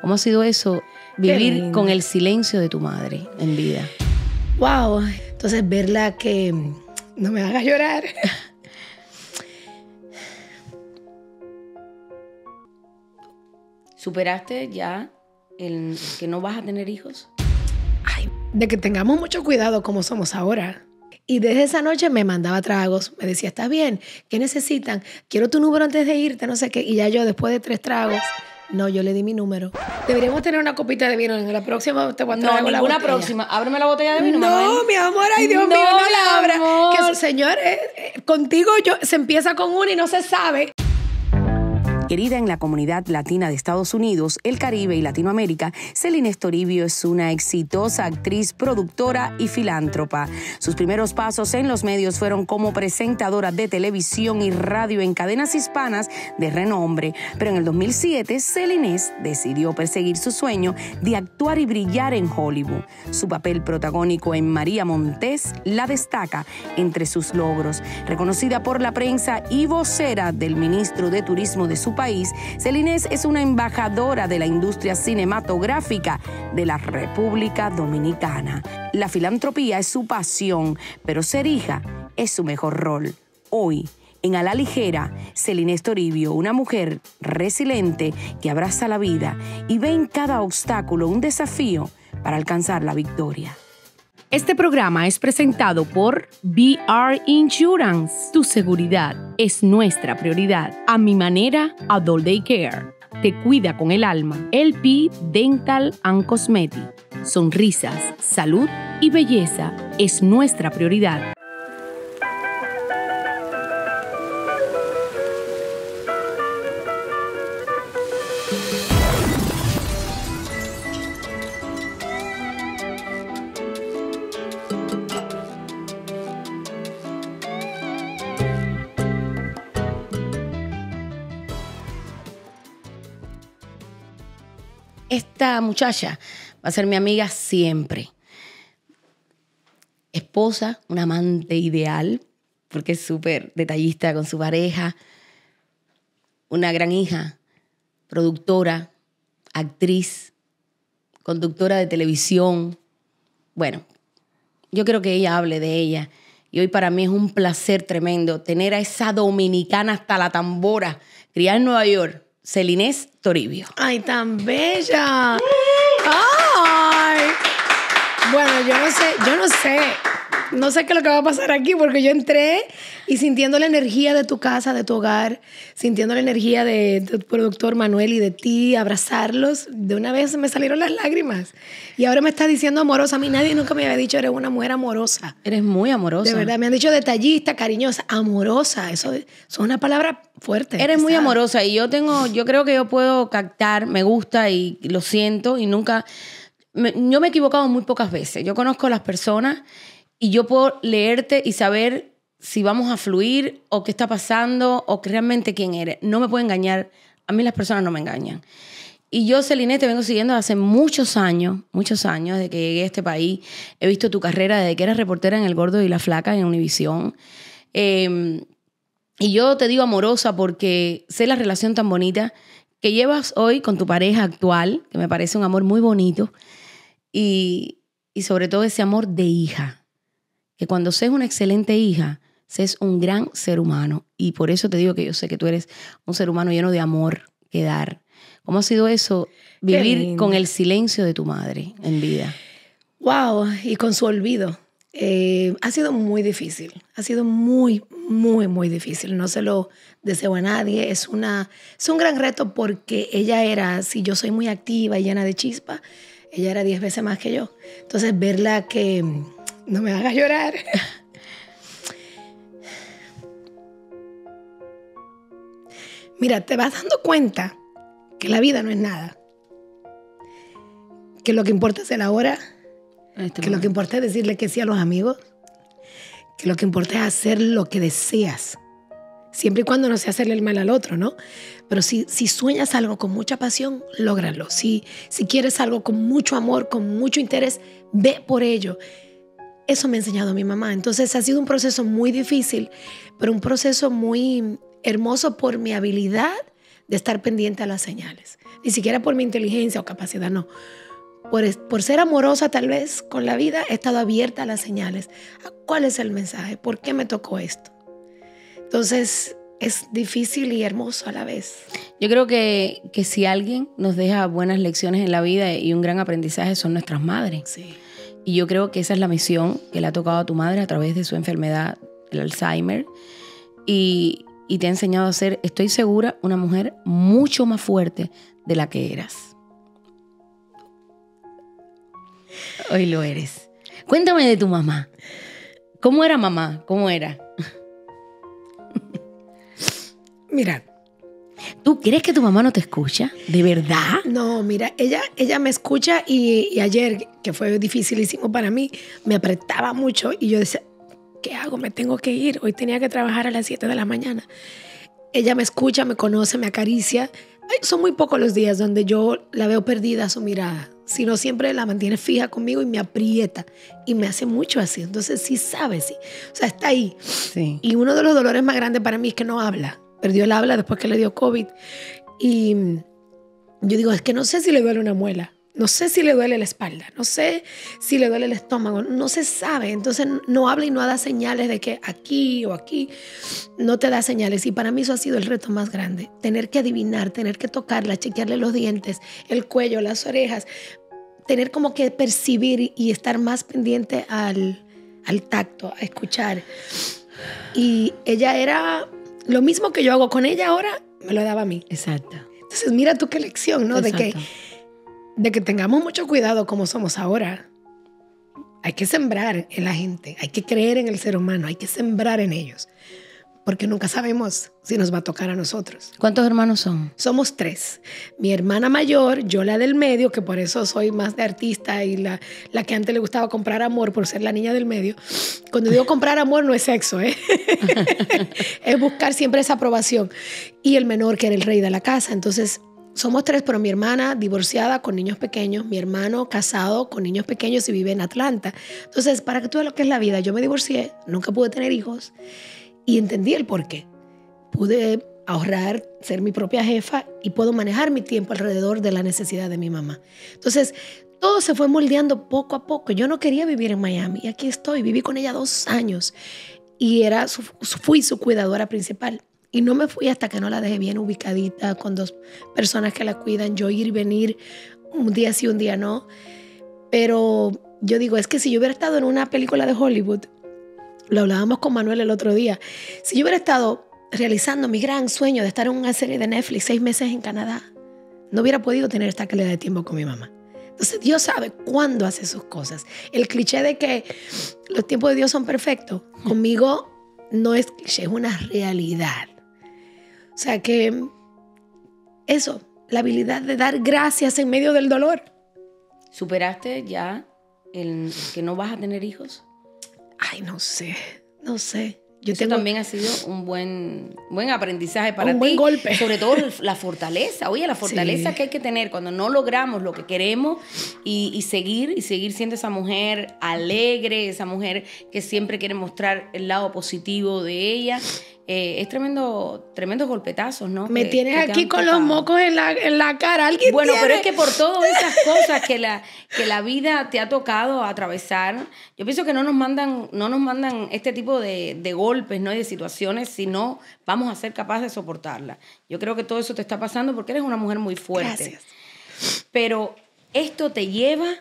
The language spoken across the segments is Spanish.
¿Cómo ha sido eso? Vivir con el silencio de tu madre en vida. Wow. Entonces verla que no me haga llorar. ¿Superaste ya el que no vas a tener hijos? Ay, de que tengamos mucho cuidado como somos ahora. Y desde esa noche me mandaba tragos, me decía, ¿estás bien? ¿Qué necesitan? Quiero tu número antes de irte, no sé qué. Y ya yo después de tres tragos... No, yo le di mi número. Deberíamos tener una copita de vino en la próxima. Te voy a no, ninguna próxima. Ábreme la botella de vino. No, mi amor, ay Dios mío, no la abra. Que señor, eh, eh, contigo yo, se empieza con una y no se sabe. Querida en la comunidad latina de Estados Unidos, el Caribe y Latinoamérica, Celine Toribio es una exitosa actriz, productora y filántropa. Sus primeros pasos en los medios fueron como presentadora de televisión y radio en cadenas hispanas de renombre, pero en el 2007 Celine decidió perseguir su sueño de actuar y brillar en Hollywood. Su papel protagónico en María Montés la destaca entre sus logros. Reconocida por la prensa y vocera del ministro de Turismo de su país, país, Celines es una embajadora de la industria cinematográfica de la República Dominicana. La filantropía es su pasión, pero ser hija es su mejor rol. Hoy, en A la Ligera, Celines Toribio, una mujer resiliente que abraza la vida y ve en cada obstáculo un desafío para alcanzar la victoria. Este programa es presentado por BR Insurance. Tu seguridad es nuestra prioridad. A mi manera, Adult Day Care. Te cuida con el alma. LP Dental and Cosmetic. Sonrisas, salud y belleza es nuestra prioridad. esta muchacha va a ser mi amiga siempre. Esposa, un amante ideal, porque es súper detallista con su pareja. Una gran hija, productora, actriz, conductora de televisión. Bueno, yo creo que ella hable de ella. Y hoy para mí es un placer tremendo tener a esa dominicana hasta la tambora, criada en Nueva York, Celinés Toribio. ¡Ay, tan bella! ¡Ay! Bueno, yo no sé, yo no sé. No sé qué es lo que va a pasar aquí, porque yo entré y sintiendo la energía de tu casa, de tu hogar, sintiendo la energía de tu productor Manuel y de ti, abrazarlos, de una vez me salieron las lágrimas. Y ahora me estás diciendo amorosa. A mí nadie nunca me había dicho, eres una mujer amorosa. Eres muy amorosa. De verdad, me han dicho detallista, cariñosa, amorosa. Eso, eso es una palabra Fuerte. Eres muy amorosa y yo tengo, yo creo que yo puedo captar, me gusta y lo siento y nunca, yo me he equivocado muy pocas veces. Yo conozco a las personas y yo puedo leerte y saber si vamos a fluir o qué está pasando o realmente quién eres. No me puedo engañar. A mí las personas no me engañan. Y yo, Celine, te vengo siguiendo hace muchos años, muchos años, desde que llegué a este país. He visto tu carrera desde que eras reportera en El Gordo y la Flaca en Univisión. Em, y yo te digo amorosa porque sé la relación tan bonita que llevas hoy con tu pareja actual, que me parece un amor muy bonito, y, sobre todo ese amor de hija, que cuando seas una excelente hija, seas un gran ser humano. Y por eso te digo que yo sé que tú eres un ser humano lleno de amor que dar. ¿Cómo ha sido eso, vivir con el silencio de tu madre en vida? Wow, y con su olvido. Eh, ha sido muy difícil, ha sido muy, muy, muy difícil. No se lo deseo a nadie. Es, una, es un gran reto porque ella era, si yo soy muy activa y llena de chispa, ella era diez veces más que yo. Entonces, verla que mm, no me haga llorar. Mira, te vas dando cuenta que la vida no es nada. Que lo que importa es el ahora este, que lo que importa es decirle que sí a los amigos, que lo que importa es hacer lo que deseas, siempre y cuando no sea hacerle el mal al otro, ¿no? Pero si, sueñas algo con mucha pasión, lógralo. Si, si quieres algo con mucho amor, con mucho interés, ve por ello. Eso me ha enseñado mi mamá. Entonces ha sido un proceso muy difícil, pero un proceso muy hermoso por mi habilidad de estar pendiente a las señales. Ni siquiera por mi inteligencia o capacidad, no por, ser amorosa tal vez con la vida, he estado abierta a las señales. ¿Cuál es el mensaje? ¿Por qué me tocó esto? Entonces, es difícil y hermoso a la vez. Yo creo que, si alguien nos deja buenas lecciones en la vida y un gran aprendizaje son nuestras madres. Y yo creo que esa es la misión que le ha tocado a tu madre a través de su enfermedad, el Alzheimer. Y, y te ha enseñado a ser, estoy segura, una mujer mucho más fuerte de la que eras. Hoy lo eres. Cuéntame de tu mamá. ¿Cómo era mamá? ¿Cómo era? Mira. ¿Tú crees que tu mamá no te escucha? ¿De verdad? No, mira, ella, ella me escucha y, ayer, que fue dificilísimo para mí, me apretaba mucho y yo decía, ¿qué hago? Me tengo que ir. Hoy tenía que trabajar a las 7 de la mañana. Ella me escucha, me conoce, me acaricia. son muy pocos los días donde yo la veo perdida su mirada sino siempre la mantiene fija conmigo y me aprieta y me hace mucho así. Entonces sí sabe, sí. O sea, está ahí. Sí. Y uno de los dolores más grandes para mí es que no habla. Perdió el habla después que le dio COVID. Y mm, yo digo, es que no sé si le duele una muela. No sé si le duele la espalda, no sé si le duele el estómago, no se sabe. Entonces no habla y no da señales de que aquí o aquí no te da señales. Y para mí eso ha sido el reto más grande. Tener que adivinar, tener que tocarla, chequearle los dientes, el cuello, las orejas, tener como que percibir y estar más pendiente al, al tacto, a escuchar. Y ella era lo mismo que yo hago con ella ahora, me lo daba a mí. Exacto. Entonces, mira tú qué lección, ¿no? De que, de que tengamos mucho cuidado como somos ahora. Hay que sembrar en la gente, hay que creer en el ser humano, hay que sembrar en ellos porque nunca sabemos si nos va a tocar a nosotros. ¿Cuántos hermanos son? Somos tres. Mi hermana mayor, yo la del medio, que por eso soy más de artista y la, la que antes le gustaba comprar amor por ser la niña del medio. Cuando digo comprar amor no es sexo, ¿eh? es buscar siempre esa aprobación. Y el menor, que era el rey de la casa. Entonces, somos tres, pero mi hermana divorciada con niños pequeños, mi hermano casado con niños pequeños y vive en Atlanta. Entonces, para que tú veas lo que es la vida, yo me divorcié, nunca pude tener hijos y entendí el porqué. Pude ahorrar, ser mi propia jefa y puedo manejar mi tiempo alrededor de la necesidad de mi mamá. Entonces, todo se fue moldeando poco a poco. Yo no quería vivir en Miami aquí estoy. Viví con ella dos años y era fui su cuidadora principal. Y no me fui hasta que no la dejé bien ubicadita con dos personas que la cuidan, yo ir y venir un día sí, un día no. Pero yo digo, es que si yo hubiera estado en una película de Hollywood, lo hablábamos con Manuel el otro día, si yo hubiera estado realizando mi gran sueño de estar en una serie de Netflix seis meses en Canadá, no hubiera podido tener esta calidad de tiempo con mi mamá. Entonces Dios sabe cuándo hace sus cosas. El cliché de que los tiempos de Dios son perfectos, conmigo no es cliché, es una realidad. O sea que eso, la habilidad de dar gracias en medio del dolor. ¿Superaste ya el que no vas a tener hijos? Ay, no sé, no sé. Yo Eso también ha sido un buen, buen aprendizaje para un buen golpe. Sobre todo la fortaleza. Oye, la fortaleza que hay que tener cuando no logramos lo que queremos y, seguir, y seguir siendo esa mujer alegre, esa mujer que siempre quiere mostrar el lado positivo de ella eh, es tremendo, tremendos golpetazos, ¿no? Me tienes aquí con los mocos en la, en la cara. ¿Alguien bueno, pero es que por todas esas cosas que la, que la vida te ha tocado atravesar, yo pienso que no nos mandan, no nos mandan este tipo de, de golpes, ¿no? Y de situaciones, si no vamos a ser capaces de soportarla. Yo creo que todo eso te está pasando porque eres una mujer muy fuerte. Gracias. Pero esto te lleva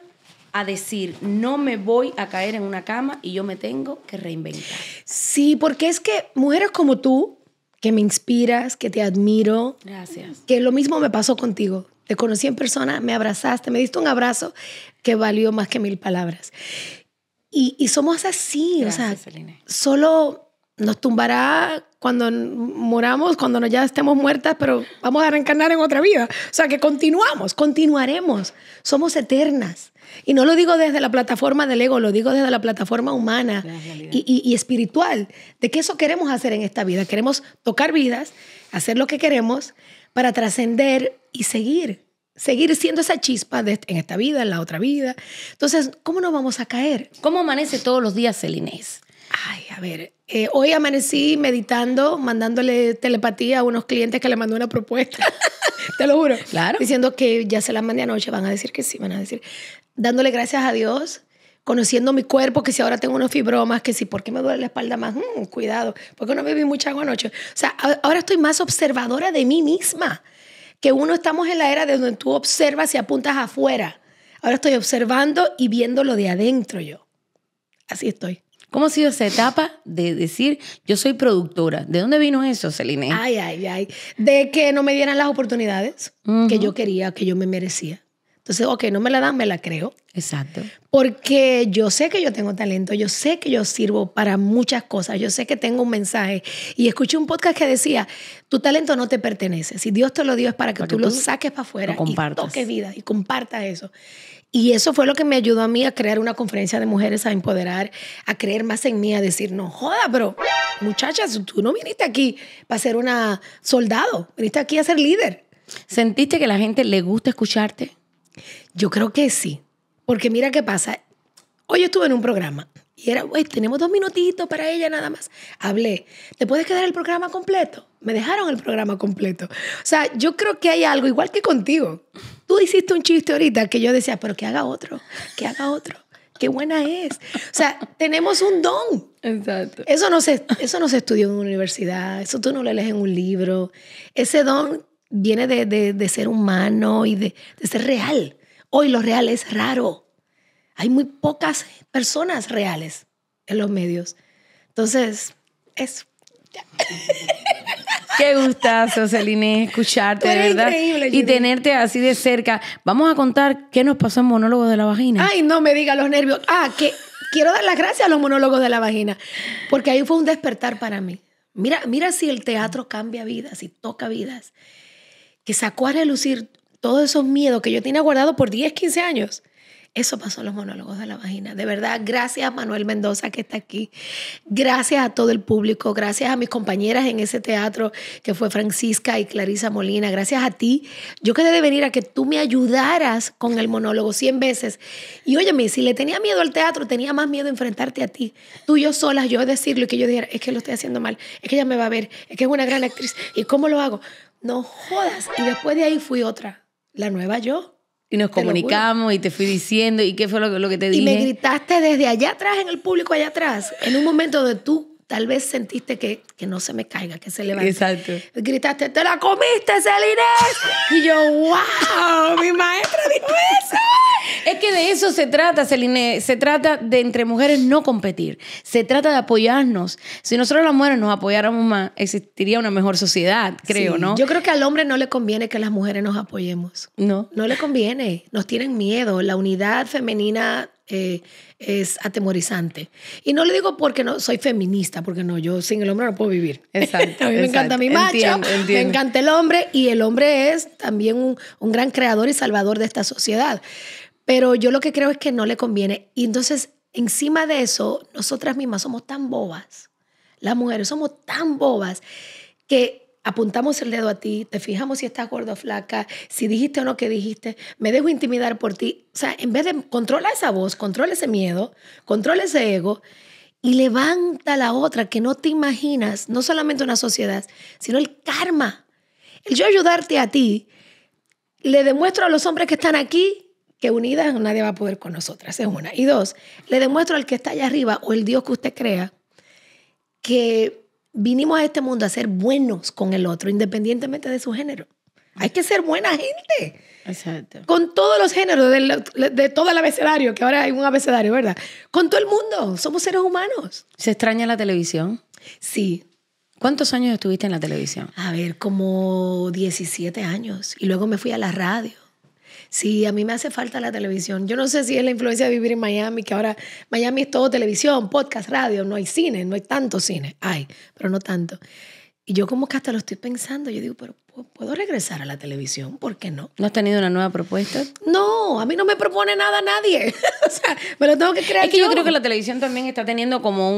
a decir, no me voy a caer en una cama y yo me tengo que reinventar. Sí, porque es que mujeres como tú, que me inspiras, que te admiro. Gracias. Que lo mismo me pasó contigo. Te conocí en persona, me abrazaste, me diste un abrazo que valió más que mil palabras. Y, somos así, o sea, solo nos tumbará cuando moramos, cuando ya estemos muertas, pero vamos a reencarnar en otra vida. O sea, que continuamos, continuaremos. Somos eternas. Y no lo digo desde la plataforma del ego, lo digo desde la plataforma humana y, y, espiritual, de que eso queremos hacer en esta vida. Queremos tocar vidas, hacer lo que queremos para trascender y seguir, seguir siendo esa chispa en esta vida, en la otra vida. Entonces, ¿cómo nos vamos a caer? ¿Cómo amanece todos los días el Inés? Ay, a ver, eh, hoy amanecí meditando, mandándole telepatía a unos clientes que le mandó una propuesta. Te lo juro. Claro. Diciendo que ya se la mandé anoche, van a decir que sí, van a decir dándole gracias a Dios, conociendo mi cuerpo, que si ahora tengo unos fibromas, que si por qué me duele la espalda más, mm, cuidado, porque no bebí mucha agua anoche. O sea, ahora estoy más observadora de mí misma, que uno estamos en la era de donde tú observas y apuntas afuera. Ahora estoy observando y viendo lo de adentro yo. Así estoy. ¿Cómo ha sido esa etapa de decir, yo soy productora? ¿De dónde vino eso, Celine? Ay, ay, ay. De que no me dieran las oportunidades que yo quería, que yo me merecía. Entonces, ok, no me la dan, me la creo. Exacto. Porque yo sé que yo tengo talento, yo sé que yo sirvo para muchas cosas, yo sé que tengo un mensaje. Y escuché un podcast que decía, tu talento no te pertenece. Si Dios te lo dio es para que, tú, lo saques para afuera y toques vida y compartas eso. Y eso fue lo que me ayudó a mí a crear una conferencia de mujeres, a empoderar, a creer más en mí, a decir, no joda, bro, muchachas, tú no viniste aquí para ser una soldado, viniste aquí a ser líder. ¿Sentiste que la gente le gusta escucharte? Yo creo que sí. Porque mira qué pasa. Hoy estuve en un programa y era, güey, tenemos dos minutitos para ella nada más. Hablé, ¿te puedes quedar el programa completo? Me dejaron el programa completo. O sea, yo creo que hay algo, igual que contigo. Tú hiciste un chiste ahorita que yo decía, pero que haga otro, que haga otro. Qué buena es. O sea, tenemos un don. Exacto. Eso no, se, eso no se estudió en una universidad, eso tú no lo lees en un libro. Ese don viene de, ser humano y de, ser real. Hoy lo real es raro. Hay muy pocas personas reales en los medios. Entonces, es Qué gustazo, Celine, escucharte, de verdad. Y tenerte así de cerca. Vamos a contar qué nos pasó en Monólogos de la Vagina. Ay, no me diga los nervios. Ah, que quiero dar las gracias a los Monólogos de la Vagina, porque ahí fue un despertar para mí. Mira, mira si el teatro cambia vidas, y toca vidas que sacó a relucir todos esos miedos que yo tenía guardado por 10, 15 años. Eso pasó en los monólogos de la vagina. De verdad, gracias a Manuel Mendoza que está aquí. Gracias a todo el público. Gracias a mis compañeras en ese teatro que fue Francisca y Clarisa Molina. Gracias a ti. Yo quedé de venir a que tú me ayudaras con el monólogo 100 veces. Y óyeme, si le tenía miedo al teatro, tenía más miedo enfrentarte a ti. Tú yo solas, yo decir y que yo dijera, es que lo estoy haciendo mal. Es que ella me va a ver. Es que es una gran actriz. ¿Y cómo lo hago? no jodas. Y después de ahí fui otra, la nueva yo. Y nos comunicamos y te fui diciendo y qué fue lo, que te dije. Y me gritaste desde allá atrás, en el público allá atrás, en un momento donde tú tal vez sentiste que, no se me caiga, que se levante. Exacto. Gritaste, te la comiste, Celine. y yo, wow, mi maestra dijo es que de eso se trata, Celine. Se trata de entre mujeres no competir. Se trata de apoyarnos. Si nosotros las mujeres nos apoyáramos más, existiría una mejor sociedad, creo, ¿no? Yo creo que al hombre no le conviene que las mujeres nos apoyemos. No. No le conviene. Nos tienen miedo. La unidad femenina eh, es atemorizante. Y no le digo porque no soy feminista, porque no, yo sin el hombre no puedo vivir. Exacto. a mí me encanta mi macho, me encanta el hombre y el hombre es también un, un gran creador y salvador de esta sociedad. Pero yo lo que creo es que no le conviene. Y entonces, encima de eso, nosotras mismas somos tan bobas, las mujeres somos tan bobas que apuntamos el dedo a ti, te fijamos si estás gordo o flaca, si dijiste o no que dijiste, me dejo intimidar por ti. O sea, en vez de controla esa voz, controla ese miedo, controla ese ego y levanta la otra que no te imaginas, no solamente una sociedad, sino el karma. El yo ayudarte a ti, le demuestro a los hombres que están aquí que unidas nadie va a poder con nosotras, es una. Y dos, le demuestro al que está allá arriba o el Dios que usted crea que vinimos a este mundo a ser buenos con el otro, independientemente de su género. Hay que ser buena gente. Exacto. Con todos los géneros, de, de, todo el abecedario, que ahora hay un abecedario, ¿verdad? Con todo el mundo, somos seres humanos. ¿Se extraña la televisión? Sí. ¿Cuántos años estuviste en la televisión? A ver, como 17 años. Y luego me fui a la radio. Sí, a mí me hace falta la televisión. Yo no sé si es la influencia de vivir en Miami, que ahora Miami es todo televisión, podcast, radio, no hay cine, no hay tanto cine. Hay, pero no tanto. Y yo como que hasta lo estoy pensando, yo digo, pero puedo regresar a la televisión, ¿por qué no? ¿No has tenido una nueva propuesta? No, a mí no me propone nada nadie. o sea, me lo tengo que creer. Es que yo. creo que la televisión también está teniendo como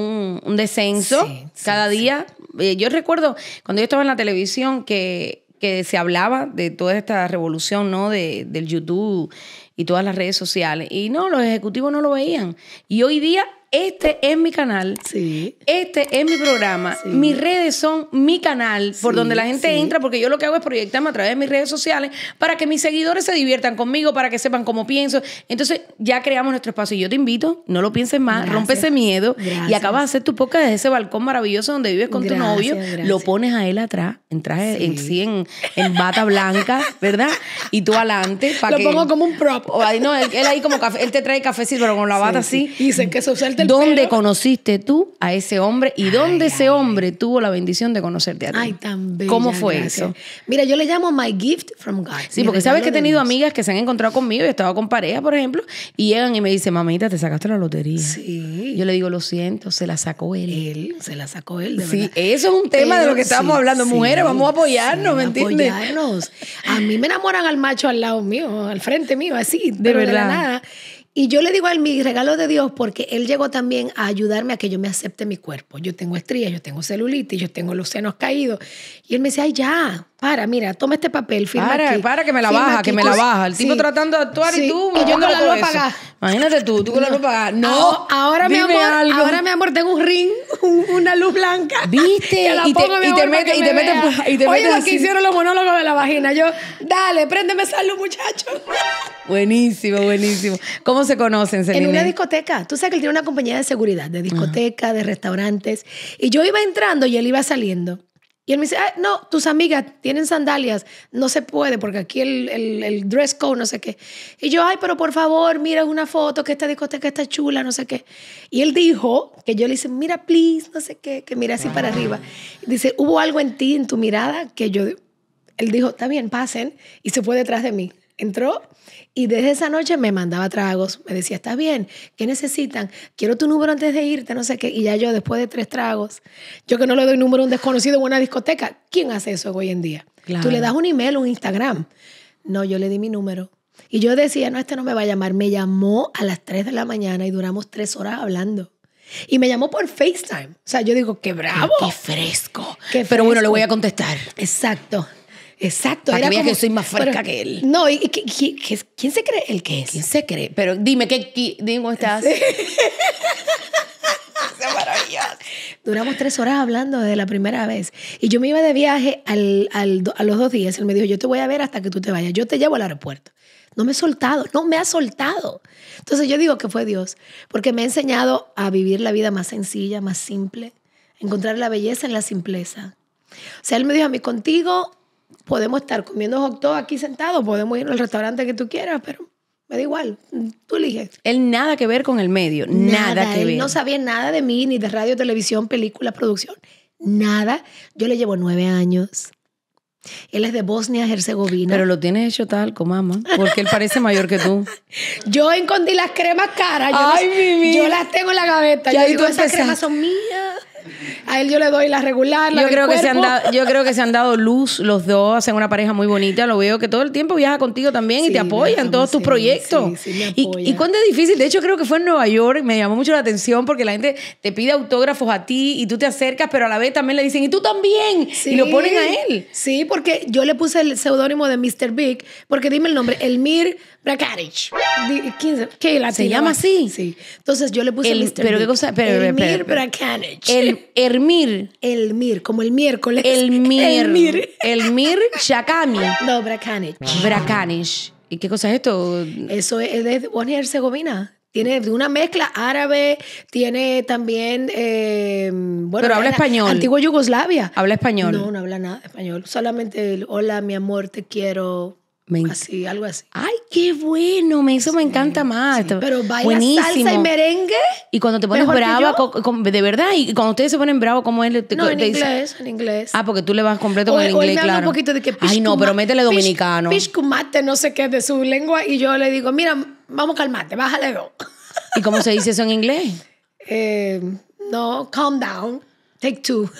un, descenso cada día. Eh, yo recuerdo cuando yo estaba en la televisión que, que se hablaba de toda esta revolución ¿no? De, del YouTube y todas las redes sociales. Y no, los ejecutivos no lo veían. Y hoy día este es mi canal, sí. este es mi programa, mis redes son mi canal por donde la gente entra, porque yo lo que hago es proyectarme a través de mis redes sociales para que mis seguidores se diviertan conmigo, para que sepan cómo pienso. Entonces ya creamos nuestro espacio y yo te invito, no lo pienses más, rompe ese miedo y acabas de hacer tu poca desde ese balcón maravilloso donde vives con tu novio, lo pones a él atrás, entras en, en, bata blanca, ¿verdad? Y tú adelante. Para lo pongo como un prop. no, él, ahí como café, él te trae cafecito, pero con la bata así. Y se que eso ¿Dónde conociste tú a ese hombre y dónde ese hombre tuvo la bendición de conocerte a ti? Ay, tan bella, ¿Cómo fue eso? Mira, yo le llamo my gift from God. Sí, porque sabes que he tenido amigas que se han encontrado conmigo, yo estaba con pareja, por ejemplo, y llegan y me dicen, mamita, te sacaste la lotería. Sí. Yo le digo, lo siento, se la sacó él. Él, se la sacó él, de Sí, eso es un tema de lo que estábamos hablando. Mujeres, vamos a apoyarnos, ¿me entiendes? Apoyarnos. A mí me enamoran al macho al lado mío, al frente mío, así, de, verdad. De y yo le digo a él mi regalo de Dios porque él llegó también a ayudarme a que yo me acepte mi cuerpo. Yo tengo estrías, yo tengo celulitis, yo tengo los senos caídos. Y él me dice, ay, ya, para, mira, toma este papel, firma Para, aquí, para que me la baja, que me la baja. El tipo tratando de actuar y tú y yo con la luz apagada. Imagínate tú, tú con la luz apagada. No, ahora, mi amor, ahora mi amor tengo un ring, una luz blanca. ¿Viste? y te, pongo, y te metes y, te Oye, metes lo que hicieron los monólogos de la vagina. Yo, dale, préndeme esa luz, muchacho. Buenísimo, buenísimo. ¿Cómo se conocen, Celine? En una discoteca. Tú sabes que él tiene una compañía de seguridad, de discoteca, de restaurantes. Y yo iba entrando y él iba saliendo. Y él me dice, ah, no, tus amigas tienen sandalias, no se puede porque aquí el, el, dress code, no sé qué. Y yo, ay, pero por favor, mira una foto, que esta discoteca está chula, no sé qué. Y él dijo, que yo le hice, mira, please, no sé qué, que mira así para ah. arriba. dice, hubo algo en ti, en tu mirada, que yo, él dijo, está bien, pasen, y se fue detrás de mí entró y desde esa noche me mandaba tragos, me decía, ¿estás bien? ¿Qué necesitan? Quiero tu número antes de irte, no sé qué. Y ya yo, después de tres tragos, yo que no le doy número a un desconocido en una discoteca, ¿quién hace eso hoy en día? Tú le das un email, un Instagram. No, yo le di mi número. Y yo decía, no, este no me va a llamar. Me llamó a las 3 de la mañana y duramos tres horas hablando. Y me llamó por FaceTime. O sea, yo digo, qué bravo. Qué, fresco. Qué fresco. Pero bueno, le voy a contestar. Exacto. Exacto. Para que que soy más fresca que él. No, y, ¿quién se cree el que es? ¿Quién se cree? Pero dime, ¿qué, qué dime, estás? Duramos tres horas hablando desde la primera vez. Y yo me iba de viaje al, al, a los dos días. Él me dijo, yo te voy a ver hasta que tú te vayas. Yo te llevo al aeropuerto. No me he soltado, no me ha soltado. Entonces yo digo que fue Dios, porque me ha enseñado a vivir la vida más sencilla, más simple, encontrar la belleza en la simpleza. O sea, él me dijo a mí, contigo podemos estar comiendo hot dog aquí sentados, podemos ir al restaurante que tú quieras, pero me da igual, tú eliges. Él nada que ver con el medio, nada, que él No sabía nada de mí, ni de radio, televisión, película, producción, nada. Yo le llevo nueve años. Él es de Bosnia Herzegovina. Pero lo tienes hecho tal, mamá. Porque él parece mayor que tú. yo encontré las cremas caras. Yo, Ay, las, yo las tengo en la gaveta. Ya digo, esas cremas son mías. A él yo le doy la regular. yo, creo que se han dado, yo creo que se han dado luz los dos, hacen una pareja muy bonita. Lo veo que todo el tiempo viaja contigo también y te apoya en todos tus proyectos. y, y cuánto es difícil. De hecho, creo que fue en Nueva York, me llamó mucho la atención porque la gente te pide autógrafos a ti y tú te acercas, pero a la vez también le dicen, y tú también. Y lo ponen a él. Sí, porque yo le puse el seudónimo de Mr. Big, porque dime el nombre, Elmir Bracarich ¿Qué ¿Se llama así? Sí. Entonces yo le puse el, Pero Elmir Bracarich el, Elmir, como el miércoles. Elmir. Elmir. Elmir Shakami. No, Bracanish. Bracanish. ¿Y qué cosa es esto? Eso es de Bosnia y Herzegovina. Tiene una mezcla árabe, tiene también. Eh, bueno, Pero habla español. Antigua Yugoslavia. Habla español. No, no habla nada español. Solamente el hola, mi amor, te quiero así, algo así. Ay, qué bueno, eso me encanta más. Pero baila Buenísimo. salsa y merengue. Y cuando te pones brava, de verdad, y cuando ustedes se ponen bravo ¿cómo es? no, en inglés, en inglés. Ah, porque tú le vas completo con el inglés, me claro. un poquito de Ay, no, pero métele dominicano. Pishkumate, no sé qué, de su lengua, y yo le digo, mira, vamos a calmarte, bájale dos. ¿Y cómo se dice eso en inglés? Eh, no, calm down. Take two. I don't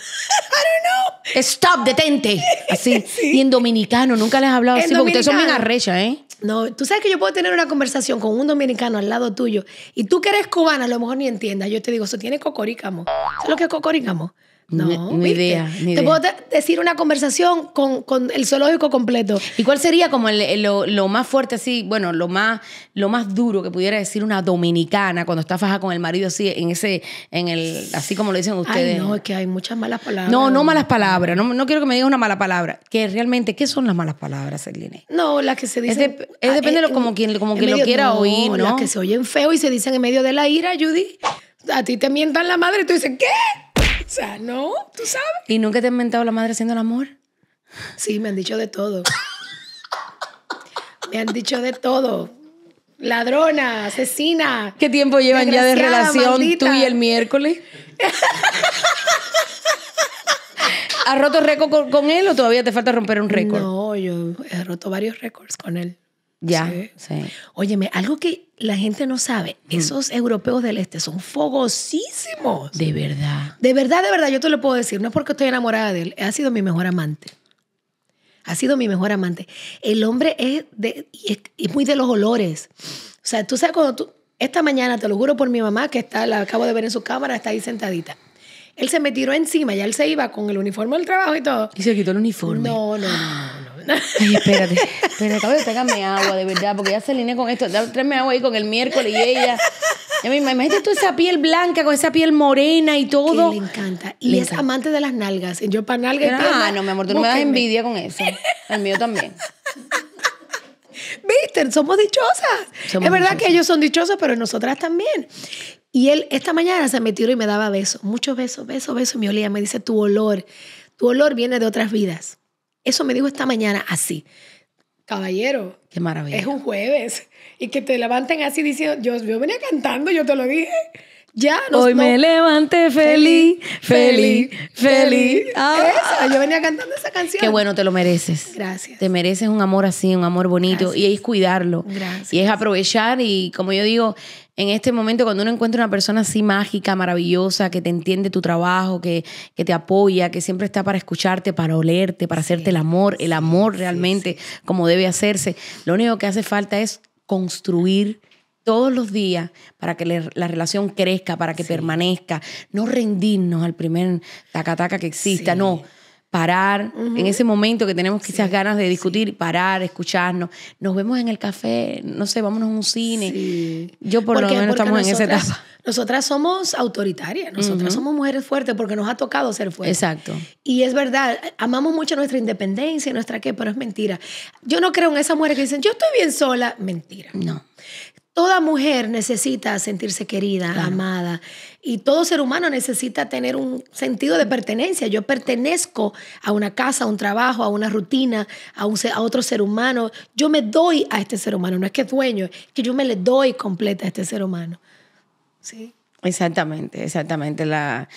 know. Stop, detente. Así. Y en dominicano, nunca les he hablado así, porque ustedes son bien arrecha, ¿eh? No, tú sabes que yo puedo tener una conversación con un dominicano al lado tuyo y tú que eres cubana, a lo mejor ni entiendas. Yo te digo, eso tiene cocorícamo. ¿Sabes lo que es cocorícamo? No, ni, idea, Te puedo decir una conversación con, con, el zoológico completo. ¿Y cuál sería como lo, más fuerte así, bueno, lo más, lo más duro que pudiera decir una dominicana cuando está faja con el marido así en ese, en el, así como lo dicen ustedes? Ay, no, es que hay muchas malas palabras. No, no malas palabras. No, quiero que me digas una mala palabra. Que realmente, ¿qué son las malas palabras, Celine? No, las que se dicen. Es, ah, depende de como quien, como que lo quiera oír, ¿no? Las que se oyen feo y se dicen en medio de la ira, Judy. A ti te mientan la madre y tú dices, ¿qué? O sea, no, tú sabes. ¿Y nunca te han mentado la madre haciendo el amor? Sí, me han dicho de todo. me han dicho de todo. Ladrona, asesina. ¿Qué tiempo llevan ya de relación tú y el miércoles? ¿Has roto récord con, él o todavía te falta romper un récord? No, yo he roto varios récords con él. Ya. Sí. sí. Óyeme, algo que la gente no sabe, mm. esos europeos del este son fogosísimos. De verdad. De verdad, de verdad, yo te lo puedo decir. No es porque estoy enamorada de él, ha sido mi mejor amante. Ha sido mi mejor amante. El hombre es, de, es muy de los olores. O sea, tú sabes cuando tú... Esta mañana, te lo juro por mi mamá, que está, la acabo de ver en su cámara, está ahí sentadita. Él se me tiró encima, ya él se iba con el uniforme del trabajo y todo. Y se quitó el uniforme. No, no, no. Ay, espérate, espérate, de traerme agua, de verdad, porque ya se alineé con esto. Tráeme agua ahí con el miércoles y ella. Imagínate tú esa piel blanca con esa piel morena y todo. le encanta. Y es amante de las nalgas. Yo para nalgas Ah, no, mi amor, tú no me das envidia con eso. El mío también. ¿Viste? Somos dichosas. es verdad que ellos son dichosos, pero nosotras también. Y él esta mañana se metió y me daba besos, muchos besos, besos, besos. Me olía, me dice, tu olor, tu olor viene de otras vidas. Eso me dijo esta mañana así. Caballero. Qué maravilla. Es un jueves. Y que te levanten así diciendo, yo, venía cantando, yo te lo dije. Ya, no, Hoy me levanté feliz, feliz, feliz. Ah, ah, ah. yo venía cantando esa canción. Qué bueno, te lo mereces. Gracias. Te mereces un amor así, un amor bonito. Y es cuidarlo. Gracias. Y es aprovechar. Y como yo digo, en este momento cuando uno encuentra una persona así mágica, maravillosa, que te entiende tu trabajo, que, te apoya, que siempre está para escucharte, para olerte, para hacerte el amor, el amor realmente como debe hacerse, lo único que hace falta es construir todos los días para que la relación crezca, para que permanezca, no rendirnos al primer tacataca que exista, no parar, en ese momento que tenemos quizás ganas de discutir, parar, escucharnos. Nos vemos en el café, no sé, vámonos a un cine. Yo por lo menos estamos en ese etapa. Nosotras somos autoritarias, nosotras somos mujeres fuertes porque nos ha tocado ser fuertes. Exacto. Y es verdad, amamos mucho nuestra independencia y nuestra qué, pero es mentira. Yo no creo en esas mujeres que dicen, yo estoy bien sola. Mentira. No. Toda mujer necesita sentirse querida, amada, y todo ser humano necesita tener un sentido de pertenencia. Yo pertenezco a una casa, a un trabajo, a una rutina, a, un, a otro ser humano. Yo me doy a este ser humano, no es que dueño, es que yo me le doy completa a este ser humano. ¿Sí? Exactamente, exactamente. La...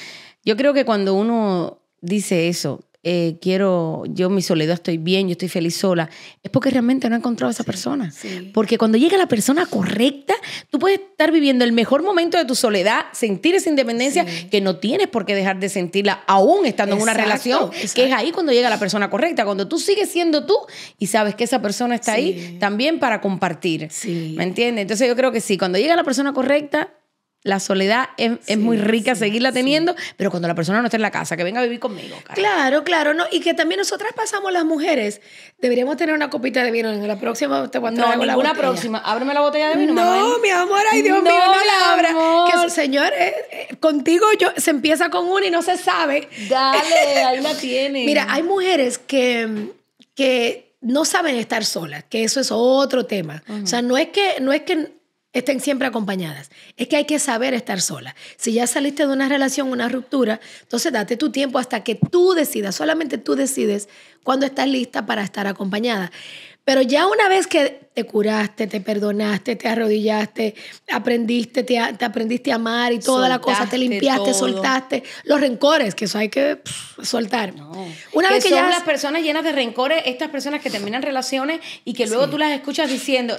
Yo creo que cuando uno dice eso, eh, quiero, yo mi soledad estoy bien, yo estoy feliz sola, es porque realmente no he encontrado a esa persona. Porque cuando llega la persona correcta, tú puedes estar viviendo el mejor momento de tu soledad, sentir esa independencia que no tienes por qué dejar de sentirla aún estando en una relación, que es ahí cuando llega la persona correcta, cuando tú sigues siendo tú y sabes que esa persona está ahí también para compartir. ¿Me entiendes? Entonces yo creo que sí, cuando llega la persona correcta, la soledad es, muy rica seguirla teniendo, pero cuando la persona no está en la casa, que venga a vivir conmigo. cara. Claro, claro, no, y que también nosotras pasamos las mujeres, deberíamos tener una copita de vino en la próxima cuando No, ninguna próxima, ábreme la botella de vino. No, mi amor, ay Dios mío, no la abra. Que señor, eh, eh, contigo yo se empieza con una y no se sabe. Dale, ahí la tiene. Mira, hay mujeres que que no saben estar solas, que eso es otro tema. O sea, no es que no es que estén siempre acompañadas. Es que hay que saber estar sola. Si ya saliste de una relación, una ruptura, entonces date tu tiempo hasta que tú decidas, solamente tú decides cuando estás lista para estar acompañada. Pero ya una vez que te curaste, te perdonaste, te arrodillaste, aprendiste, te, aprendiste a amar y toda la cosa, te limpiaste, soltaste los rencores, que eso hay que soltar. Una vez que son las personas llenas de rencores, estas personas que terminan relaciones y que luego tú las escuchas diciendo,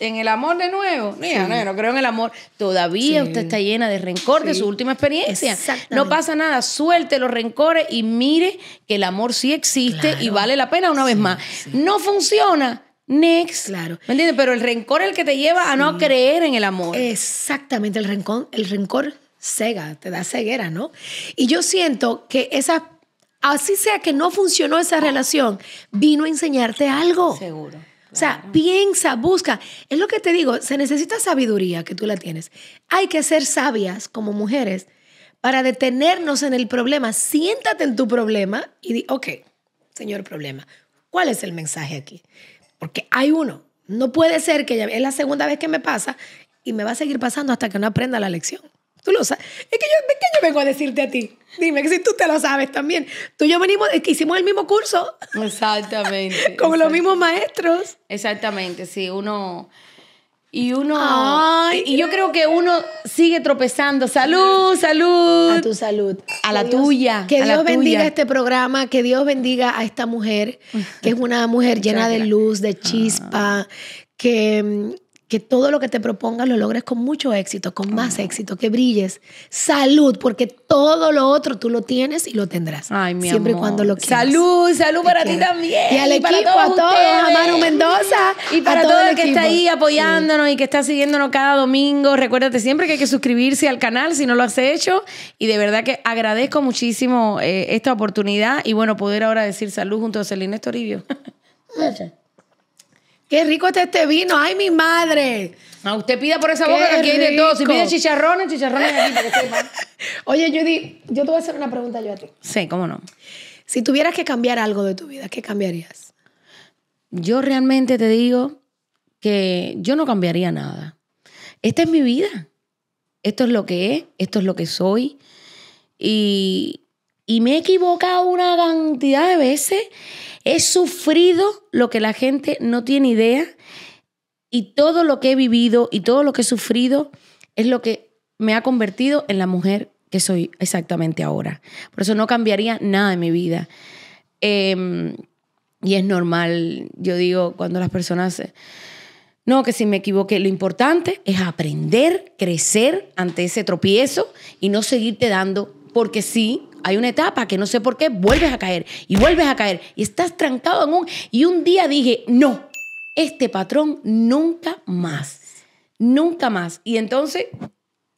en el amor de nuevo. Mira, no, no creo en el amor. Todavía usted está llena de rencor de su última experiencia. No pasa nada, suelte los rencores y mire que el amor sí existe y vale la pena una vez más. No funciona. Next. Claro. ¿Me entiendes? Pero el rencor es el que te lleva a no creer en el amor. Exactamente, el rencor, el rencor cega, te da ceguera, ¿no? Y yo siento que esa, así sea que no funcionó esa relación, vino a enseñarte algo. Seguro. O sea, piensa, busca. Es lo que te digo, se necesita sabiduría que tú la tienes. Hay que ser sabias como mujeres para detenernos en el problema. Siéntate en tu problema y di, ok, señor problema, ¿cuál es el mensaje aquí? Porque hay uno. No puede ser que es la segunda vez que me pasa y me va a seguir pasando hasta que no aprenda la lección. Tú lo sabes. Es que yo, vengo a decirte a ti. Dime que si tú te lo sabes también. Tú y yo venimos, es que hicimos el mismo curso. Exactamente. Como los mismos maestros. Exactamente, sí. Uno. Y uno. y yo creo que uno sigue tropezando. Salud, salud. A tu salud. A la tuya. Que Dios bendiga este programa, que Dios bendiga a esta mujer, que es una mujer llena de luz, de chispa, que mm, que todo lo que te propongas lo logres con mucho éxito, con más éxito, que brilles. Salud, porque todo lo otro tú lo tienes y lo tendrás. Ay, mi Siempre y cuando lo quieras. Salud, salud para ti también. Y para todos a todos, Manu Mendoza. Y para todo, el, que está ahí apoyándonos y que está siguiéndonos cada domingo. Recuérdate siempre que hay que suscribirse al canal si no lo has hecho. Y de verdad que agradezco muchísimo eh, esta oportunidad y bueno, poder ahora decir salud junto a Celina Toribio. Qué rico está este vino. Ay, mi madre. No, usted pida por esa boca aquí hay de todo. Si pide chicharrones, chicharrones aquí Oye, Judy, yo te voy a hacer una pregunta yo a ti. Sí, cómo no. Si tuvieras que cambiar algo de tu vida, ¿qué cambiarías? Yo realmente te digo que yo no cambiaría nada. Esta es mi vida. Esto es lo que es, esto es lo que soy. Y, y me he equivocado una cantidad de veces He sufrido lo que la gente no tiene idea y todo lo que he vivido y todo lo que he sufrido es lo que me ha convertido en la mujer que soy exactamente ahora. Por eso no cambiaría nada de mi vida. Em, y es normal, yo digo, cuando las personas... No, que si me equivoqué, lo importante es aprender, crecer ante ese tropiezo y no seguirte dando, porque sí, hay una etapa que no sé por qué vuelves a caer y vuelves a caer y estás trancado en un... Y un día dije, no, este patrón nunca más, nunca más. Y entonces,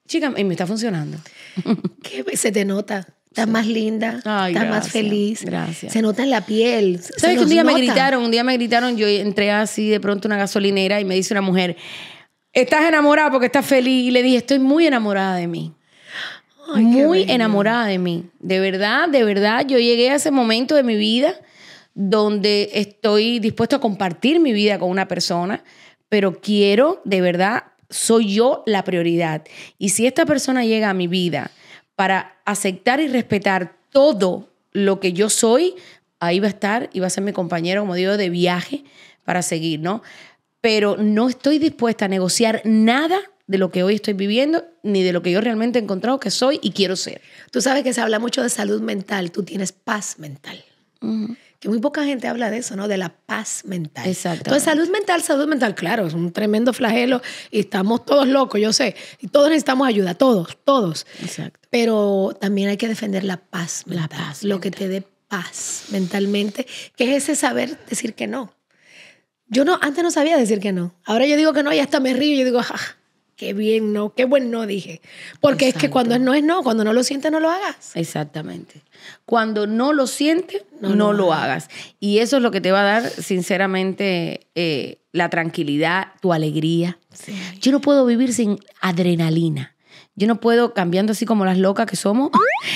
chica, y me está funcionando. ¿Qué se te nota? Estás más linda, estás más feliz. Gracias. Se nota en la piel. ¿Sabes que un día me gritaron? Un día me gritaron, yo entré así de pronto a una gasolinera y me dice una mujer, estás enamorada porque estás feliz. Y le dije, estoy muy enamorada de mí muy enamorada de mí. De verdad, de verdad, yo llegué a ese momento de mi vida donde estoy dispuesto a compartir mi vida con una persona, pero quiero, de verdad, soy yo la prioridad. Y si esta persona llega a mi vida para aceptar y respetar todo lo que yo soy, ahí va a estar y va a ser mi compañero, como digo, de viaje para seguir, ¿no? Pero no estoy dispuesta a negociar nada de lo que hoy estoy viviendo ni de lo que yo realmente he encontrado que soy y quiero ser. Tú sabes que se habla mucho de salud mental, tú tienes paz mental. Que muy poca gente habla de eso, ¿no? De la paz mental. Exacto. Entonces, salud mental, salud mental, claro, es un tremendo flagelo y estamos todos locos, yo sé. Y todos necesitamos ayuda, todos, todos. Exacto. Pero también hay que defender la paz la paz lo que te dé paz mentalmente, que es ese saber decir que no. Yo no, antes no sabía decir que no. Ahora yo digo que no y hasta me río y digo, ja, Qué bien, no, qué buen no, dije. Porque es que cuando es no es no, cuando no lo sientes, no lo hagas. Exactamente. Cuando no lo sientes, no, lo hagas. Y eso es lo que te va a dar, sinceramente, eh, la tranquilidad, tu alegría. Yo no puedo vivir sin adrenalina. Yo no puedo, cambiando así como las locas que somos.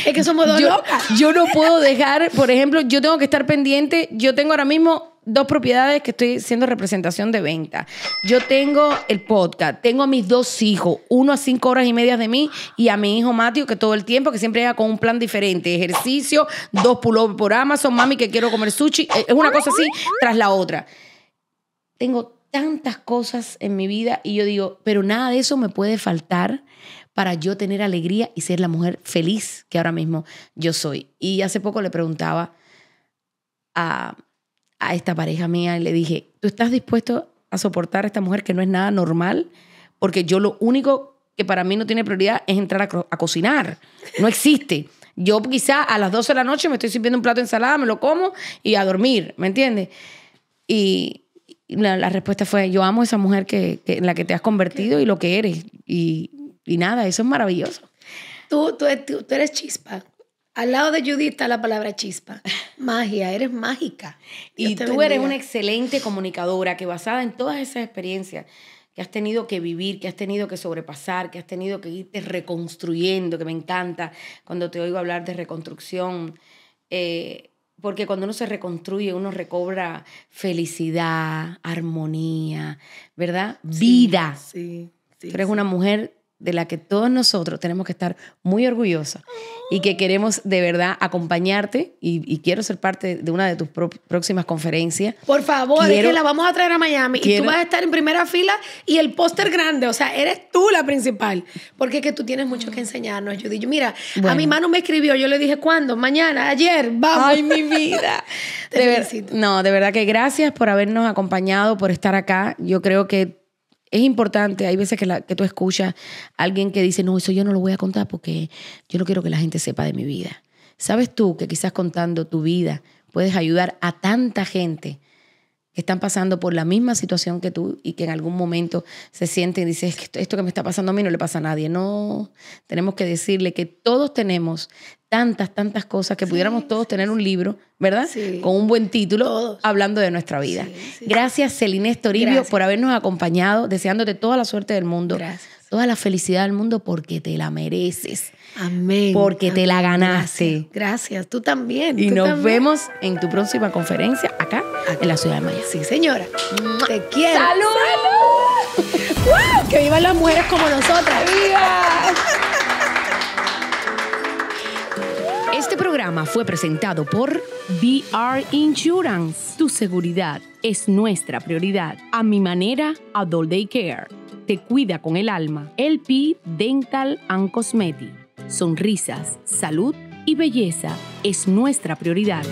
Es que somos dos locas. Yo no puedo dejar, por ejemplo, yo tengo que estar pendiente. Yo tengo ahora mismo dos propiedades que estoy haciendo representación de venta. Yo tengo el podcast, tengo a mis dos hijos, uno a cinco horas y media de mí y a mi hijo Mateo, que todo el tiempo, que siempre llega con un plan diferente: ejercicio, dos pulos por Amazon, mami, que quiero comer sushi. Eh, es una cosa así tras la otra. Tengo tantas cosas en mi vida y yo digo, pero nada de eso me puede faltar para yo tener alegría y ser la mujer feliz que ahora mismo yo soy. Y hace poco le preguntaba a a esta pareja mía y le dije, ¿tú estás dispuesto a soportar a esta mujer que no es nada normal? Porque yo lo único que para mí no tiene prioridad es entrar a, cocinar. No existe. Yo quizá a las 12 de la noche me estoy sirviendo un plato de ensalada, me lo como y a dormir, ¿me entiendes? Y la, respuesta fue, yo amo a esa mujer que, en la que te has convertido y lo que eres. Y, nada, eso es maravilloso. tú, tú eres chispa. Al lado de Judith está la palabra chispa. Magia, eres mágica. y tú eres una excelente comunicadora que basada en todas esas experiencias que has tenido que vivir, que has tenido que sobrepasar, que has tenido que irte reconstruyendo, que me encanta cuando te oigo hablar de reconstrucción, eh, porque cuando uno se reconstruye, uno recobra felicidad, armonía, ¿verdad? Vida. Sí. eres una mujer de la que todos nosotros tenemos que estar muy orgullosos y que queremos de verdad acompañarte y, quiero ser parte de una de tus próximas conferencias. Por favor, la vamos a traer a Miami y tú vas a estar en primera fila y el póster grande, o sea, eres tú la principal, porque es que tú tienes mucho que enseñarnos, Yo dije mira, a mi mano me escribió, yo le dije, ¿cuándo? Mañana, ayer, vamos. Ay, mi vida. de no, de verdad que gracias por habernos acompañado, por estar acá. Yo creo que es importante, hay veces que, tú escuchas a alguien que dice, no, eso yo no lo voy a contar porque yo no quiero que la gente sepa de mi vida. ¿Sabes tú que quizás contando tu vida puedes ayudar a tanta gente están pasando por la misma situación que tú y que en algún momento se sienten y dicen, esto que me está pasando a mí no le pasa a nadie. No, tenemos que decirle que todos tenemos tantas, tantas cosas que pudiéramos todos tener un libro, ¿verdad? Con un buen título, hablando de nuestra vida. Gracias, Celine Toribio, por habernos acompañado, deseándote toda la suerte del mundo. toda la felicidad del mundo porque te la mereces. Amén. Porque te la ganaste. Gracias, tú también. Y nos vemos en tu próxima conferencia acá Ah, en la ciudad de Maya Sí, señora. Te quiero. ¡Salud! ¡Wow! Que vivan las mujeres como nosotras. ¡Viva! Este programa fue presentado por VR Insurance. Tu seguridad es nuestra prioridad. A mi manera, Adult Day Care. Te cuida con el alma. LP Dental and Cosmetic. Sonrisas, salud y belleza es nuestra prioridad.